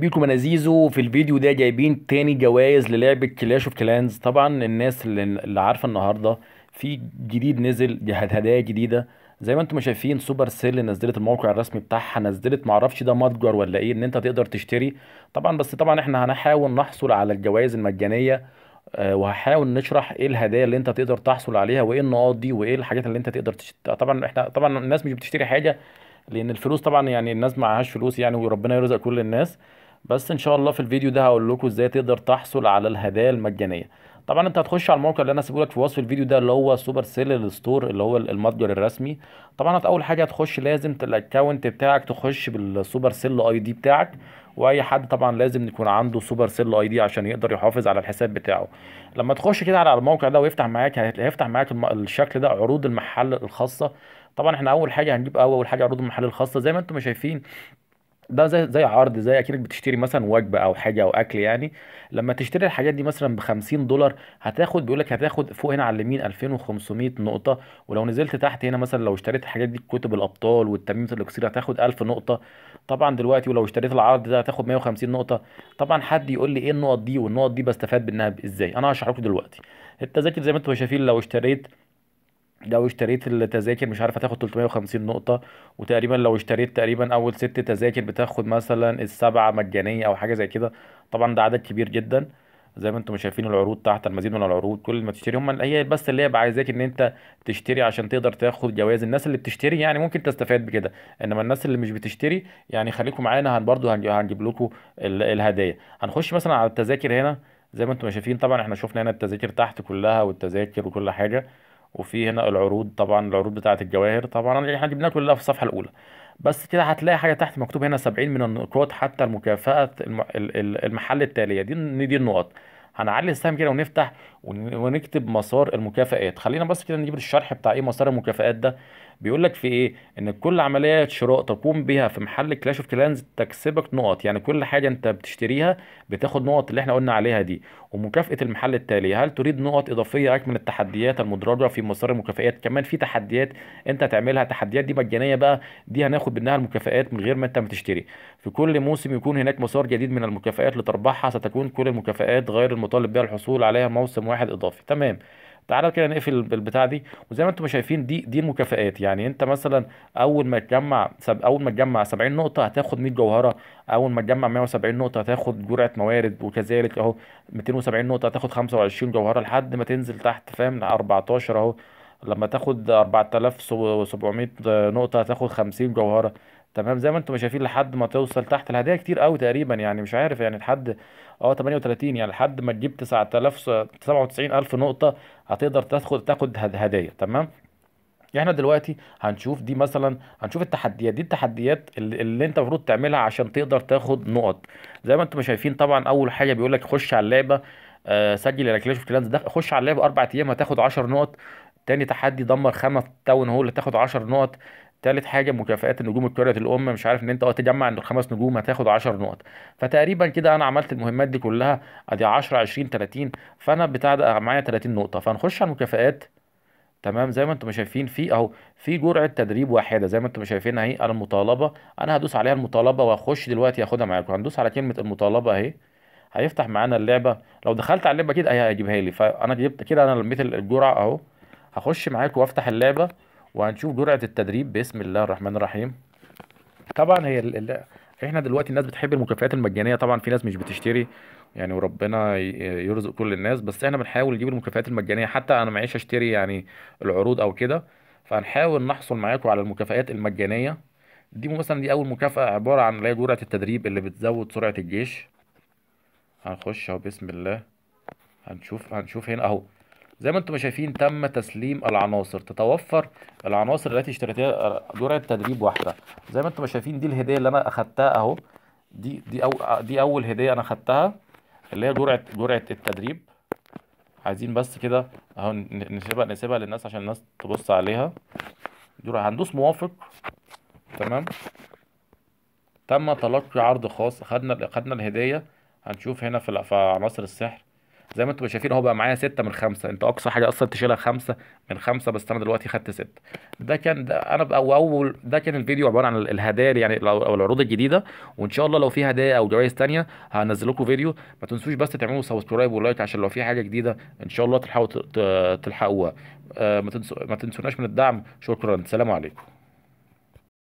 بيكم انا زيزو في الفيديو ده جايبين تاني جوائز للعبة كلاش اوف كلانز طبعا الناس اللي, اللي عارفة النهاردة في جديد نزل هدايا جديدة زي ما انتم شايفين سوبر سيل نزلت الموقع الرسمي بتاعها نزلت معرفش ده متجر ولا ايه ان انت تقدر تشتري طبعا بس طبعا احنا هنحاول نحصل على الجوائز المجانية آه، وهحاول نشرح ايه الهدايا اللي انت تقدر تحصل عليها وايه النقاط دي وايه الحاجات اللي انت تقدر تشت... طبعا احنا طبعا الناس مش بتشتري حاجه لان الفلوس طبعا يعني الناس معهاش فلوس يعني وربنا يرزق كل الناس بس ان شاء الله في الفيديو ده هقول لكم ازاي تقدر تحصل على الهدايا المجانيه طبعا انت هتخش على الموقع اللي انا سيبه لك في وصف الفيديو ده اللي هو سوبر سيل ستور اللي هو المتجر الرسمي طبعا اول حاجه هتخش لازم الاكونت بتاعك تخش بالسوبر سيل اي دي بتاعك واي حد طبعا لازم يكون عنده سوبر سيل اي دي عشان يقدر يحافظ على الحساب بتاعه لما تخش كده على الموقع ده ويفتح معاك هيفتح معاك الشكل ده عروض المحل الخاصه طبعا احنا اول حاجه هنجيب اول حاجه عروض المحل الخاصه زي ما انتم شايفين ده زي زي عرض زي اكنك بتشتري مثلا وجبه او حاجه او اكل يعني لما تشتري الحاجات دي مثلا ب 50 دولار هتاخد بيقول لك هتاخد فوق هنا على اليمين 2500 نقطه ولو نزلت تحت هنا مثلا لو اشتريت الحاجات دي كتب الابطال والتميم الاكسير هتاخد 1000 نقطه طبعا دلوقتي ولو اشتريت العرض ده هتاخد 150 نقطه طبعا حد يقول لي ايه النقط دي والنقط دي بستفاد منها ازاي انا هشرح لكم دلوقتي التذاكر زي ما انتم شايفين لو اشتريت لو اشتريت التذاكر مش عارف هتاخد 350 نقطة وتقريبا لو اشتريت تقريبا أول ست تذاكر بتاخد مثلا السبعة مجانية أو حاجة زي كده طبعا ده عدد كبير جدا زي ما انتم شايفين العروض تحت المزيد من العروض كل ما تشتري هم هي بس اللي هي عايزاك ان انت تشتري عشان تقدر تاخد جواز الناس اللي بتشتري يعني ممكن تستفاد بكده انما الناس اللي مش بتشتري يعني خليكم معانا هن برضه هنجيب لكم الهدايا هنخش مثلا على التذاكر هنا زي ما انتم شايفين طبعا احنا شفنا هنا التذاكر تحت كلها والتذاكر وكل حاجه وفي هنا العروض طبعا العروض بتاعه الجواهر طبعا يعني احنا جبناها كلها في الصفحه الاولى بس كده هتلاقي حاجه تحت مكتوب هنا 70 من النقاط حتى المكافاه المحل التاليه دي دي النقط هنعلي السهم كده ونفتح ونكتب مسار المكافآت خلينا بس كده نجيب الشرح بتاع ايه مسار المكافآت ده بيقول لك في ايه ان كل عمليه شراء تقوم بها في محل كلاش اوف كلانز تكسبك نقط يعني كل حاجه انت بتشتريها بتاخد نقط اللي احنا قلنا عليها دي ومكافاه المحل التالي هل تريد نقط اضافيه اكمل التحديات المدرجه في مسار المكافآت كمان في تحديات انت هتعملها التحديات دي مجانيه بقى دي هناخد منها المكافآت من غير ما انت ما تشتري في كل موسم يكون هناك مسار جديد من المكافآت لتربحها ستكون كل المكافآت غير المطالب بها الحصول عليها موسم واحد واحد اضافي تمام تعالى كده نقفل بالبتاع دي وزي ما انتم شايفين دي دي المكافئات يعني انت مثلا اول ما تجمع سب اول ما تجمع 70 نقطه هتاخد 100 جوهره اول ما تجمع 170 نقطه هتاخد جرعه موارد وكذلك اهو 270 نقطه هتاخد 25 جوهره لحد ما تنزل تحت فاهم 14 اهو لما تاخد 4700 نقطه هتاخد 50 جوهره تمام زي ما انتم شايفين لحد ما توصل تحت الهدايا كتير قوي تقريبا يعني مش عارف يعني لحد اه 38 يعني لحد ما تجيب 9000 97000 نقطه هتقدر تاخد تاخد هدايا تمام احنا دلوقتي هنشوف دي مثلا هنشوف التحديات دي التحديات اللي, اللي انت المفروض تعملها عشان تقدر تاخد نقط زي ما انتم شايفين طبعا اول حاجه بيقول لك خش على اللعبه آه سجل على كلاش اوف كلانز ده خش على اللعبه اربع ايام هتاخد 10 نقط تاني تحدي دمر خمس تاون هول هتاخد 10 نقط ثالث حاجه مكافئات النجوم الكره الام مش عارف ان انت آه تجمع ان الخمس نجوم هتاخد 10 نقط فتقريبا كده انا عملت المهمات دي كلها ادي 10 20 30 فانا بتاع ده معايا 30 نقطه فنخش على المكافئات تمام زي ما انتم شايفين في اهو في جرعه تدريب واحده زي ما انتم شايفين اهي انا المطالبه انا هدوس عليها المطالبه واخش دلوقتي اخدها معاكم هندوس على كلمه المطالبه اهي هيفتح معانا اللعبه لو دخلت على اللعبه كده هيجيبها لي فانا جبت كده انا لميت الجرعه اهو هخش معاكم وافتح اللعبه وهنشوف جرعة التدريب بسم الله الرحمن الرحيم طبعا هي احنا دلوقتي الناس بتحب المكافآت المجانية طبعا في ناس مش بتشتري يعني وربنا يرزق كل الناس بس احنا بنحاول نجيب المكافآت المجانية حتى انا معيش اشتري يعني العروض او كده فهنحاول نحصل معاكم على المكافآت المجانية دي مثلا دي اول مكافأة عبارة عن اللي هي جرعة التدريب اللي بتزود سرعة الجيش هنخش اهو بسم الله هنشوف هنشوف هنا اهو زي ما انتم شايفين تم تسليم العناصر تتوفر العناصر التي اشتريتها جرعه تدريب واحده زي ما انتم شايفين دي الهديه اللي انا اخدتها اهو دي دي أو دي اول هديه انا اخدتها اللي هي جرعه جرعه التدريب عايزين بس كده اهو نسيبها نسيبها للناس عشان الناس تبص عليها جرعه هندوس موافق تمام تم تلقي عرض خاص خدنا خدنا الهديه هنشوف هنا في عناصر السحر زي ما انتم شايفين هو بقى معايا ستة من خمسة انت اقصى حاجة اصلا تشيلها خمسة من خمسة بس انا دلوقتي خدت ستة ده كان ده انا بقى اول ده كان الفيديو عبارة عن الهدايا يعني او العروض الجديدة وان شاء الله لو في هدايا او جوائز تانية هنزل لكم فيديو ما تنسوش بس تعملوا سبسكرايب ولايك عشان لو في حاجة جديدة ان شاء الله تلحقوا تلحقوها آه، ما تنسوا ما تنسوناش من الدعم شكرا سلام عليكم